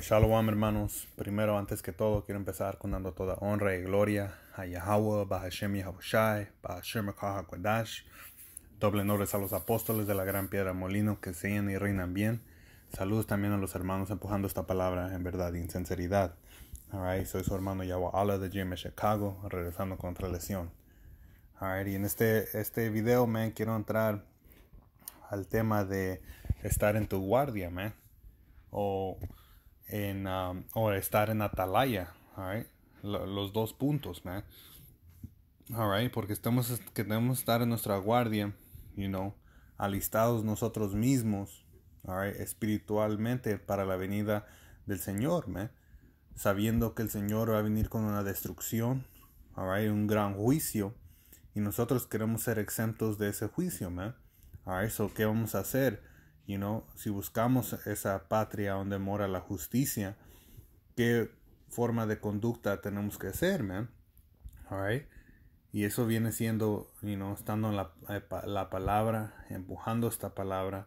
shalom hermanos. Primero, antes que todo, quiero empezar con dando toda honra y gloria a Yahweh, Bahashem Yahushai, Bahashem Kodash Doble nombres a los apóstoles de la gran piedra molino que siguen y reinan bien. Saludos también a los hermanos empujando esta palabra en verdad y en sinceridad. soy su hermano Yahweh Allah de GM Chicago, regresando contra lesión. y en este, este video, man, quiero entrar al tema de estar en tu guardia, man. O en, um, o estar en Atalaya, all los dos puntos, man. All porque estamos, que debemos estar en nuestra guardia, you know, alistados nosotros mismos, all espiritualmente para la venida del Señor, man. Sabiendo que el Señor va a venir con una destrucción, all un gran juicio, y nosotros queremos ser exentos de ese juicio, man. a ¿eso ¿qué vamos a hacer? You know, si buscamos esa patria donde mora la justicia, ¿qué forma de conducta tenemos que hacer, man? All Y eso viene siendo, you know, estando en la, eh, palabra, empujando esta palabra,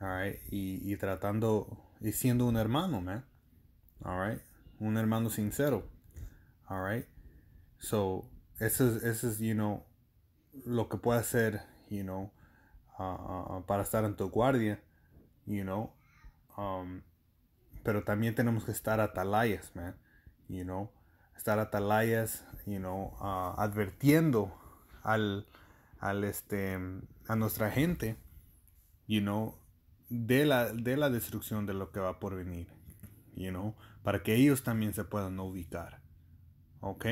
all y, tratando, y siendo un hermano, man. All Un hermano sincero. All So, eso es, you know, lo que puede hacer, you know, ah, ah, ah, para estar en tu guardia you know. Um, pero también tenemos que estar atalayas, man, you know. Estar atalayas, you know, uh, advirtiendo al, este, a nuestra gente, you know, de la, de la destrucción de lo que va por venir, you know, para que ellos también se puedan ubicar, ok.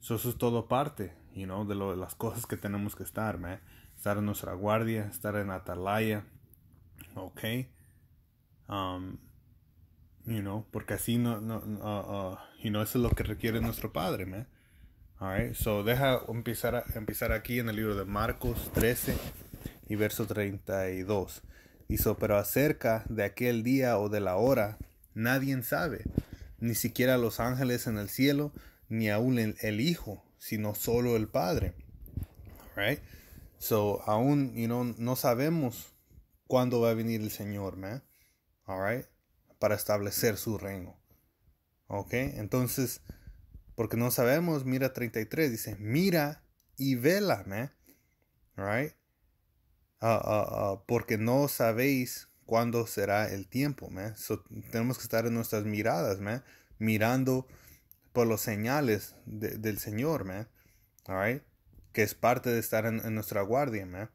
eso es todo parte, you know, de, lo, de las cosas que tenemos que estar, man. Estar en nuestra guardia, estar en atalaya, okay? Um, you know, porque así no, no, uh, uh, you know, eso es lo que requiere nuestro Padre, man. Alright, so deja empezar, a, empezar aquí en el libro de Marcos 13 y verso 32. Dice, pero acerca de aquel día o de la hora, nadie sabe, ni siquiera los ángeles en el cielo, ni aún el, Hijo, sino solo el Padre. Alright, so aún, you know, no sabemos cuándo va a venir el Señor, man. All right? Para establecer su reino. Ok, entonces, porque no sabemos, mira 33, dice, mira y vela, ¿me? All right? Ah, ah, ah, porque no sabéis cuándo será el tiempo, man. tenemos que estar en nuestras miradas, man. Mirando por los señales del Señor, man. All right? Que es parte de estar en, en nuestra guardia, ¿me?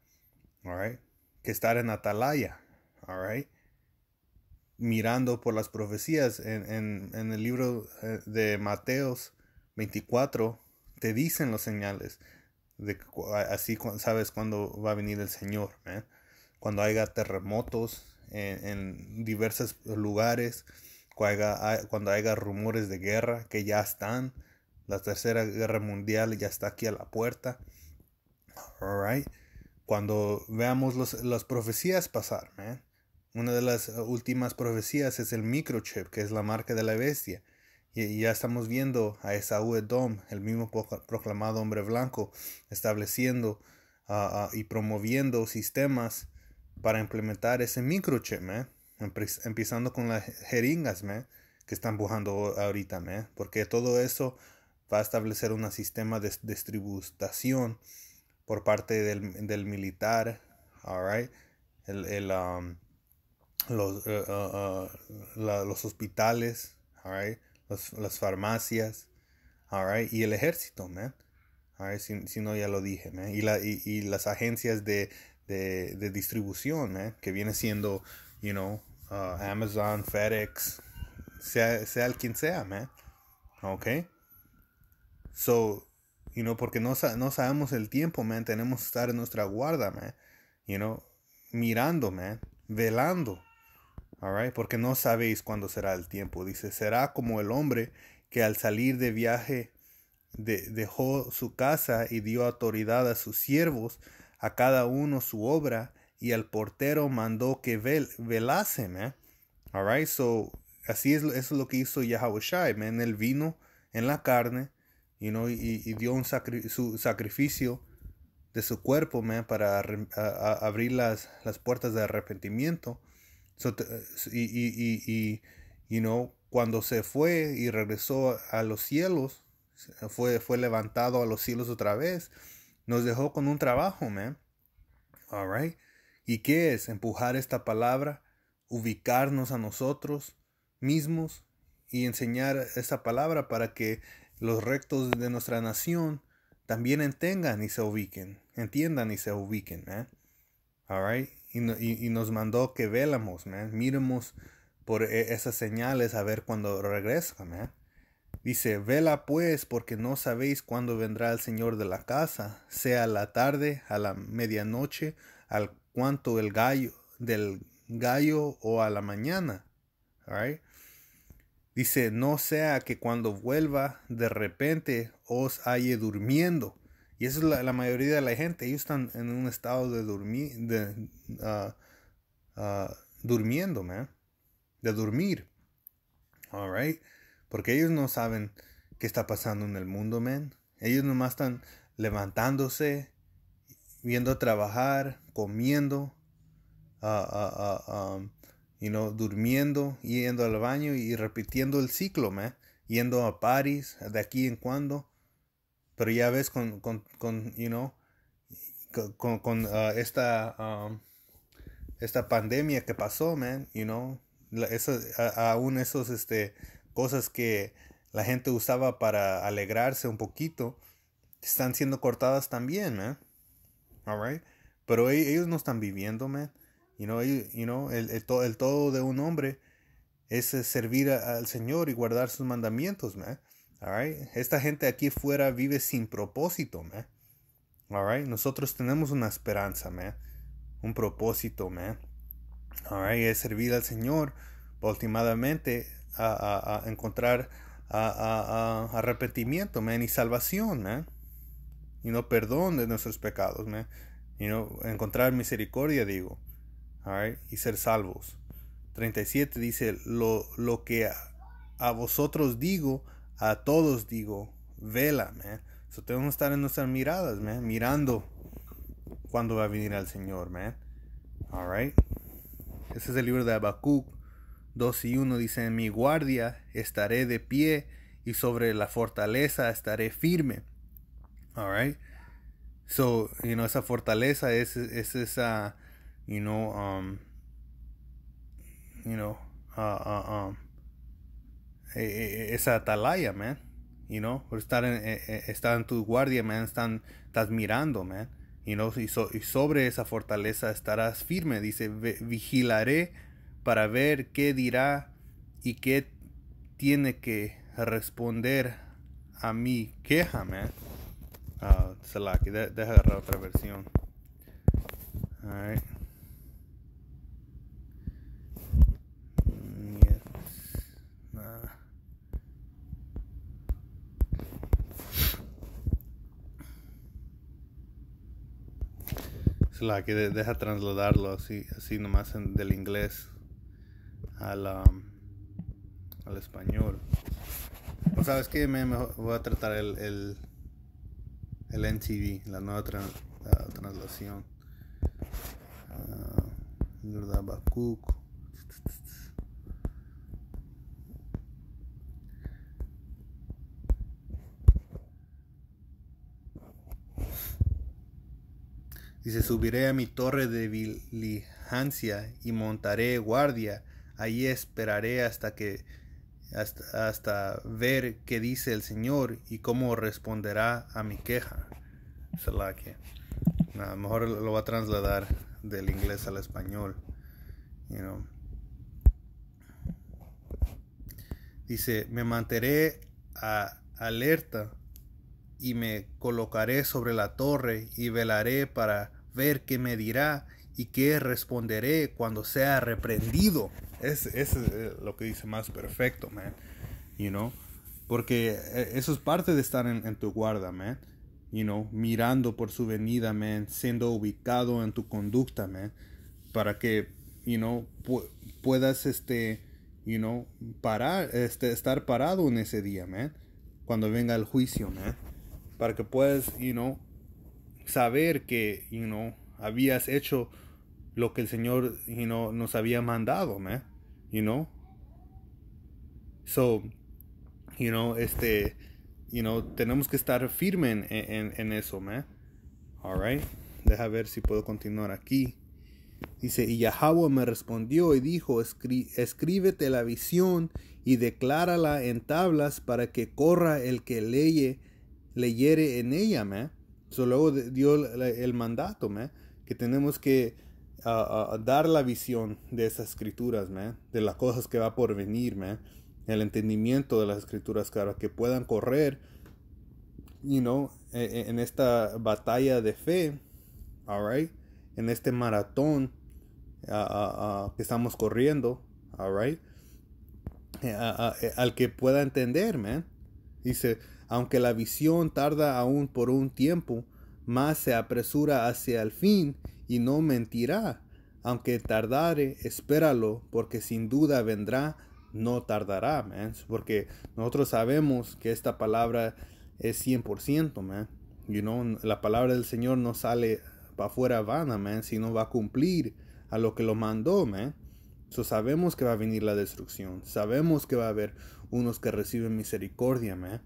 All right? que estar en Atalaya, all mirando por las profecías en, el libro eh, de Mateos 24, te dicen los señales. De, así sabes cuándo va a venir el Señor, ¿eh? cuando haya terremotos en, diversos lugares, cuando haya, rumores de guerra que ya están, la tercera guerra mundial ya está aquí a la puerta. All cuando veamos las profecías pasar. ¿eh? Una de las eh, últimas profecías es el microchip, que es la marca de la bestia. Y, ya estamos viendo a esa Edom, el mismo proclamado hombre blanco, estableciendo ah, ah, y promoviendo sistemas para implementar ese microchip, ¿eh? empezando con las jeringas ¿me? que están empujando ahorita, porque todo eso va a establecer un sistema de distribución por parte del, del militar, all right? el, el, um, los, uh, uh, la, los hospitales, all right? los, las farmacias, all right? y el ejército, man. ¿Alright? si, si, no, ya lo dije, man. Y, la, y, y las agencias de, de, de, distribución, man, que viene siendo, you know, uh, Amazon, FedEx, sea, sea el quien sea, man. okay, So, you porque no, sabemos el tiempo, man. Tenemos que estar en nuestra guarda, man. mirando, man. Velando. alright Porque no sabéis cuándo será el tiempo. Dice, será como el hombre que al salir de viaje de, dejó su casa y dio autoridad a sus siervos, a cada uno su obra, y al portero mandó que velase, man. alright así es, lo que hizo Yahweh Shai, man. vino en la carne y, dio un sacrificio de su cuerpo, man, para abrir las, puertas de arrepentimiento. y, y, cuando se fue y regresó a los cielos, fue, fue levantado a los cielos otra vez, nos dejó con un trabajo, man. ¿Y qué es? Empujar esta palabra, ubicarnos a nosotros mismos y enseñar esta palabra para que los rectos de nuestra nación también entengan y se ubiquen, entiendan y se ubiquen, man. All right? y, nos mandó que velamos, man. Miremos por e, esas señales a ver cuando regresa, man. Dice, vela pues, porque no sabéis cuándo vendrá el Señor de la casa, sea a la tarde, a la medianoche, al cuanto el gallo, del gallo o a la mañana. All right? Dice, no sea que cuando vuelva de repente os halle durmiendo. Y eso es la, mayoría de la gente. Ellos están en un estado de, dormir, de ah, ah, durmiendo, man. De dormir. All right. Porque ellos no saben qué está pasando en el mundo, man. Ellos nomás están levantándose, viendo trabajar, comiendo, ah, you know, durmiendo, yendo al baño y repitiendo el ciclo, man. Yendo a París de aquí en cuando. Pero ya ves con, con, con you know, con, con ah, esta, esta pandemia que pasó, man, you know, aún esos, este, cosas que la gente usaba para alegrarse un poquito, están siendo cortadas también, man. All Pero e, ellos no están viviendo, man. You know, you, know el, el, todo de un hombre es eh, servir al Señor y guardar sus mandamientos, man. All right? Esta gente aquí fuera vive sin propósito, Nosotros tenemos una esperanza, man. Un propósito, Es servir al Señor, últimamente a, encontrar a, arrepentimiento, man, y salvación, man. Y no perdón de nuestros pecados, man. Y no encontrar misericordia, digo y ser salvos. 37 dice, lo, que a, vosotros digo, a todos digo, vela, man. So tenemos que estar en nuestras miradas, man, mirando cuando va a venir el Señor, man. All Ese es el libro de Habacuc 2 y 1. Dice, mi guardia estaré de pie y sobre la fortaleza estaré firme. All So, you know, esa fortaleza es esa you know um you know uh, uh um e, e, e, esa atalaya man you know por estar en tu guardia man están estás mirando man you know y, sobre esa fortaleza estarás firme dice vigilaré para ver qué dirá y qué tiene que responder a mi queja man uh, Salaki, deja agarrar otra versión all right la que deja trasladarlo así, así nomás del inglés al, la al español. O sabes que me, voy a tratar el, el, NTV, la nueva tra, la translación. Uh, ah, Dice, subiré a mi torre de vigilancia y montaré guardia. Allí esperaré hasta que hasta, ver qué dice el Señor y cómo responderá a mi queja. mejor lo va a trasladar del inglés al español. Dice, me mantendré a alerta y me colocaré sobre la torre y velaré para ver qué me dirá y qué responderé cuando sea reprendido. Es, es eh, lo que dice más perfecto, man. You know? Porque eh, eso es parte de estar en, tu guarda, man. You know? Mirando por su venida, man. Siendo ubicado en tu conducta, man. Para que, you know, puedas, este, you know, parar, este, estar parado en ese día, man. Cuando venga el juicio, man para que puedas, you know, saber que, you know, habías hecho lo que el Señor, you know, nos había mandado, ¿me? you know. So, you know, este, you know, tenemos que estar firme en, eso, man. Alright, deja ver si puedo continuar aquí. Dice, y Yahweh me respondió y dijo, escríbete la visión y declárala en tablas para que corra el que leye leyere en ella, ¿me? So, luego dio el mandato, ¿me? Que tenemos que dar la visión de esas escrituras, ¿me? De las cosas que va por venir, ¿me? El entendimiento de las escrituras, claro, que puedan correr, you know, e, e, en, esta batalla de fe, Alright. En este maratón que estamos corriendo, all e, al que pueda entender, ¿me? Dice, aunque la visión tarda aún por un tiempo, más se apresura hacia el fin y no mentirá. Aunque tardare, espéralo, porque sin duda vendrá, no tardará, man. Porque nosotros sabemos que esta palabra es 100%, man. You know, la palabra del Señor no sale para afuera vana, man, sino va a cumplir a lo que lo mandó, man. So sabemos que va a venir la destrucción. Sabemos que va a haber unos que reciben misericordia, man.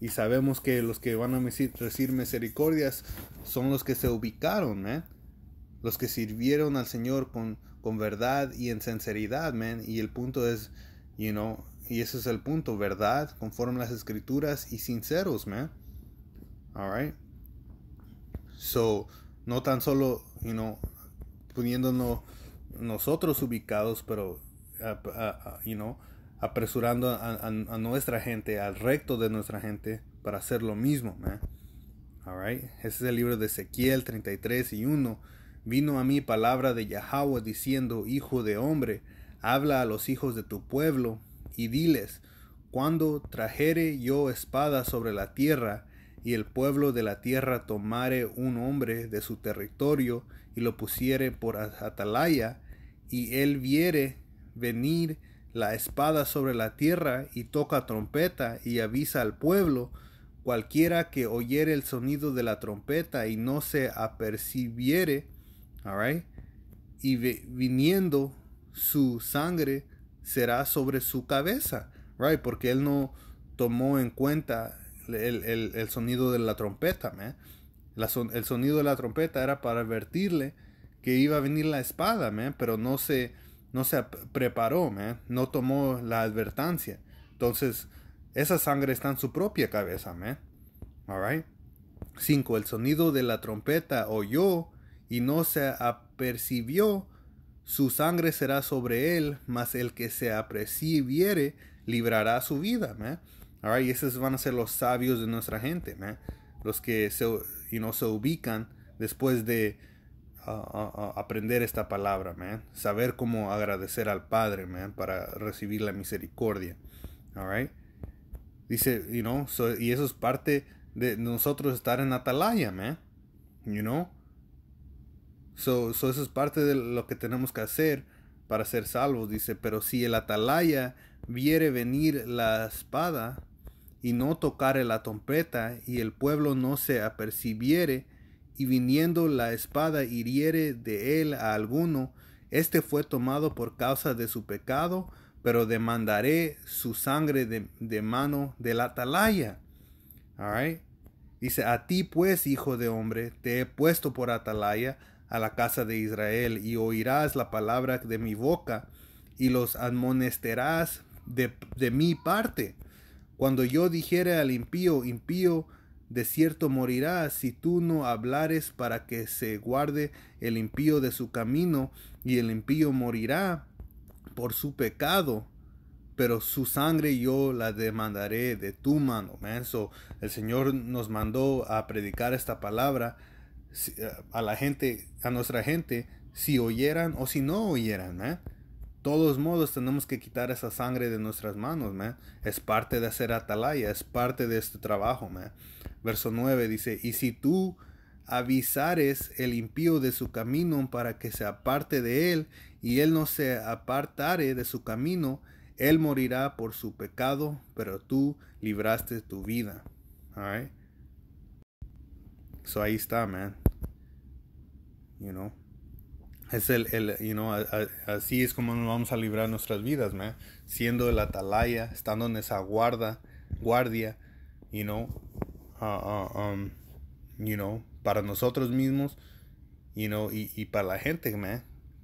Y sabemos que los que van a recibir misericordias son los que se ubicaron, man. Los que sirvieron al Señor con, con verdad y en sinceridad, man. Y el punto es, you know, y ese es el punto, verdad, conforme las escrituras y sinceros, man. All So, no tan solo, you know, poniéndonos nosotros ubicados, pero, uh, uh, uh, you know, apresurando a, nuestra gente, al recto de nuestra gente, para hacer lo mismo. Ese es el libro de Ezequiel 33 y 1. Vino a mí palabra de Yahweh diciendo, Hijo de hombre, habla a los hijos de tu pueblo y diles, cuando trajere yo espada sobre la tierra, y el pueblo de la tierra tomare un hombre de su territorio y lo pusiere por atalaya, y él viere venir la espada sobre la tierra y toca trompeta y avisa al pueblo, cualquiera que oyere el sonido de la trompeta y no se apercibiere, y viniendo su sangre será sobre su cabeza, right, porque él no tomó en cuenta el, sonido de la trompeta, el sonido de la trompeta era para advertirle que iba a venir la espada, pero no se no se preparó, no tomó la advertencia. Entonces, esa sangre está en su propia cabeza, ¿me? 5. El sonido de la trompeta oyó y no se apercibió, su sangre será sobre él, mas el que se apercibiere librará su vida. ¿me? Y esos van a ser los sabios de nuestra gente, ¿me? los que se, se ubican después de aprender esta palabra, man. Saber cómo agradecer al Padre, man, para recibir la misericordia. All Dice, you know, so, y eso es parte de nosotros estar en atalaya, man. You know? So, so eso es parte de lo que tenemos que hacer para ser salvos, dice, pero si el atalaya viere venir la espada y no tocar la trompeta y el pueblo no se apercibiere, y viniendo la espada hiriere de él a alguno, este fue tomado por causa de su pecado, pero demandaré su sangre de, mano de la atalaya. Dice, a ti pues, hijo de hombre, te he puesto por atalaya a la casa de Israel, y oirás la palabra de mi boca, y los admonesterás de, de mi parte. Cuando yo dijere al impío, impío, de cierto morirá si tú no hablares para que se guarde el impío de su camino, y el impío morirá por su pecado, pero su sangre yo la demandaré de tu mano. el Señor nos mandó a predicar esta palabra eh, a la gente, a nuestra gente, si oyeran o si no oyeran. ¿eh? todos modos tenemos que quitar esa sangre de nuestras manos, Es parte de hacer atalaya, es parte de este trabajo, Verso 9 dice, y si tú avisares el impío de su camino para que se aparte de él, y él no se apartare de su camino, él morirá por su pecado, pero tú libraste tu vida. All right? So ahí está, man. You know. Es el, el you know, así es como nos vamos a librar nuestras vidas, man. Siendo el atalaya, estando en esa guarda, guardia, you know, Uh, uh, um, you know, para nosotros mismos, you know, y, para la gente,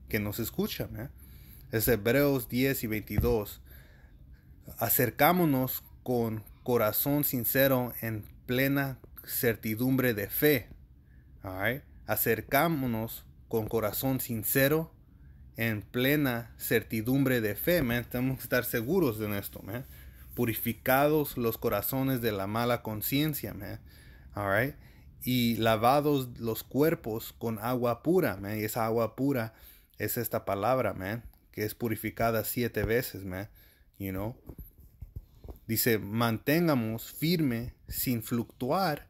que nos escucha, Es Hebreos 10 y 22. Acercámonos con corazón sincero en plena certidumbre de fe. Acercámonos con corazón sincero en plena certidumbre de fe, man. Tenemos que estar seguros de esto, man purificados los corazones de la mala conciencia, man. Y lavados los cuerpos con agua pura, man. Y esa agua pura es esta palabra, man, que es purificada siete veces, man. You know? Dice, mantengamos firme, sin fluctuar,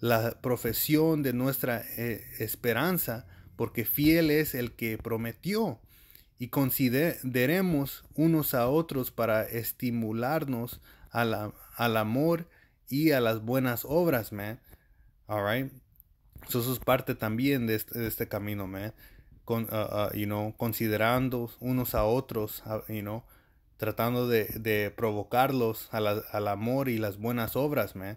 la profesión de nuestra eh, esperanza, porque fiel es el que prometió y consideremos unos a otros para estimularnos al amor y a las buenas obras, man. Alright. eso es parte también de este, este camino, man. Con, uh, uh, you know, considerando unos a otros, you know, tratando de, provocarlos a al amor y las buenas obras, man.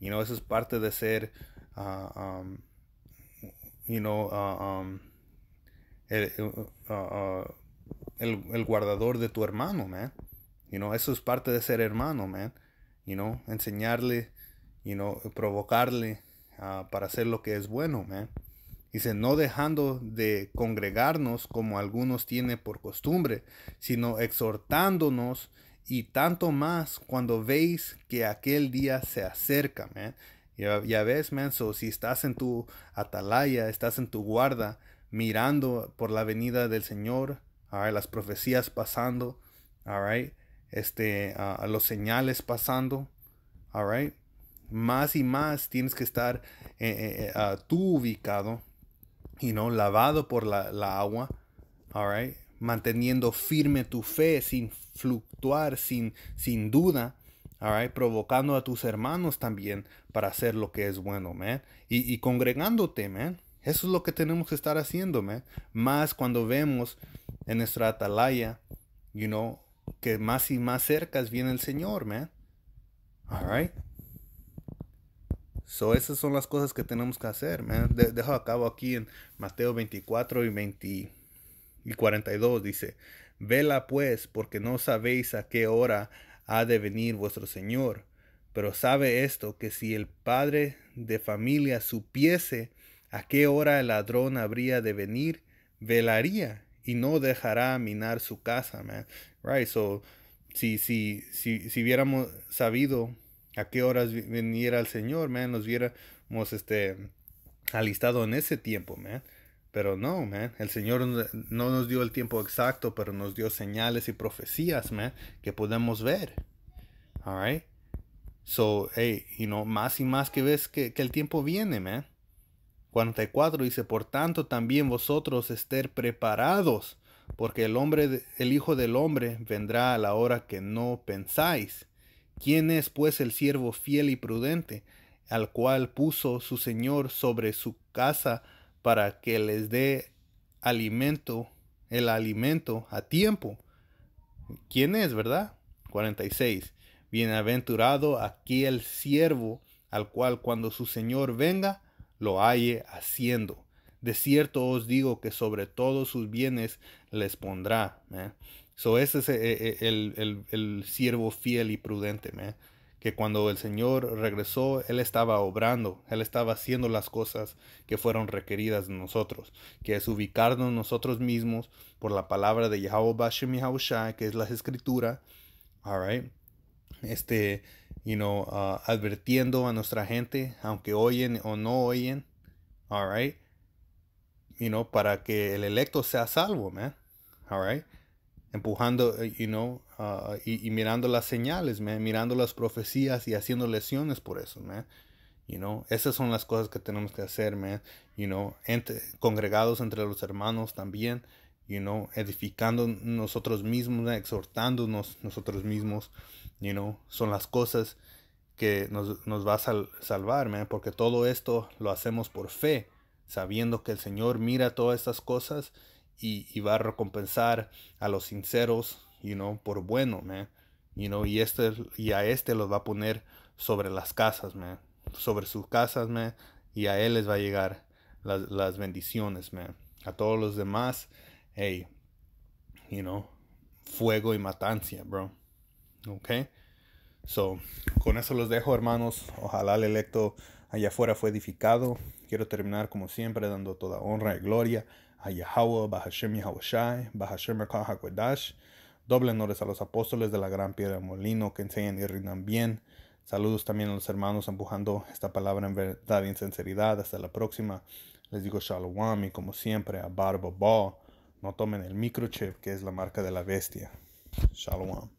You know, eso es parte de ser, uh, um, you know, um, eh, uh, uh, el, el, guardador de tu hermano, man. You eso es parte de ser hermano, man. You enseñarle, you provocarle ah, para hacer lo que es bueno, man. Dice, no dejando de congregarnos como algunos tiene por costumbre, sino exhortándonos y tanto más cuando veis que aquel día se acerca, man. Ya, ves, menso, si estás en tu atalaya, estás en tu guarda, mirando por la venida del Señor, las profecías pasando, este, los señales pasando, Más y más tienes que estar eh, eh, eh, tú ubicado, y no lavado por la, agua, all manteniendo firme tu fe sin fluctuar, sin, sin duda, provocando a tus hermanos también para hacer lo que es bueno, man, y, y congregándote, man. Eso es lo que tenemos que estar haciendo, man. Más cuando vemos en nuestra atalaya, you know, que más y más cerca viene el Señor, man. right? So, esas son las cosas que tenemos que hacer, man. dejo a cabo aquí en Mateo 24 y y 42. Dice: Vela pues, porque no sabéis a qué hora ha de venir vuestro Señor. Pero sabe esto: que si el padre de familia supiese a qué hora el ladrón habría de venir, velaría y no dejará minar su casa, man. Right, so si, si, si, si hubiéramos sabido a qué horas viniera el Señor, man, nos hubiéramos este, alistado en ese tiempo, man. Pero no, man, el Señor no nos dio el tiempo exacto, pero nos dio señales y profecías, man, que podemos ver. All right. So, hey, you know, más y más que ves que, que el tiempo viene, man. 44 dice, por tanto también vosotros esté preparados, porque el hombre, el Hijo del Hombre vendrá a la hora que no pensáis. ¿Quién es pues el siervo fiel y prudente, al cual puso su Señor sobre su casa para que les dé alimento, el alimento a tiempo? ¿Quién es, verdad? 46. Bienaventurado aquí el siervo, al cual cuando su Señor venga, lo halle haciendo. De cierto os digo que sobre todos sus bienes les pondrá. ¿eh? So ese es eh, eh, el, siervo fiel y prudente, que cuando el Señor regresó, Él estaba obrando, Él estaba haciendo las cosas que fueron requeridas de nosotros, que es ubicarnos nosotros mismos por la palabra de Yahweh Bashem que es la escritura, all este, you know, uh, advirtiendo a nuestra gente, aunque oyen o no oyen, all right, you know, para que el electo sea salvo, man, all right, empujando, eh, you know, uh, y, mirando las señales, mirando las profecías y haciendo lesiones por eso, man. You know, esas son las cosas que tenemos que hacer, man. You know, entre, congregados entre los hermanos también, you know, edificando nosotros mismos, exhortándonos nosotros mismos, son las cosas que nos, nos va a salvar, porque todo esto lo hacemos por fe, sabiendo que el Señor mira todas estas cosas y, va a recompensar a los sinceros, you know, por bueno, man, y, este, y a este los va a poner sobre las casas, sobre sus casas, man, y a él les va a llegar las, bendiciones, man, a todos los demás, hey, you fuego y matancia, bro. Ok. So, con eso los dejo, hermanos. Ojalá el electo allá afuera fue edificado. Quiero terminar, como siempre, dando toda honra y gloria a Yahweh, Bahashem Yahushai, Bahashem wedash. Doble honores a los apóstoles de la gran piedra molino que enseñan y rindan bien. Saludos también a los hermanos empujando esta palabra en verdad y sinceridad. Hasta la próxima. Les digo shalom y como siempre a Barbo Ball. No tomen el microchip que es la marca de la bestia. Shalom.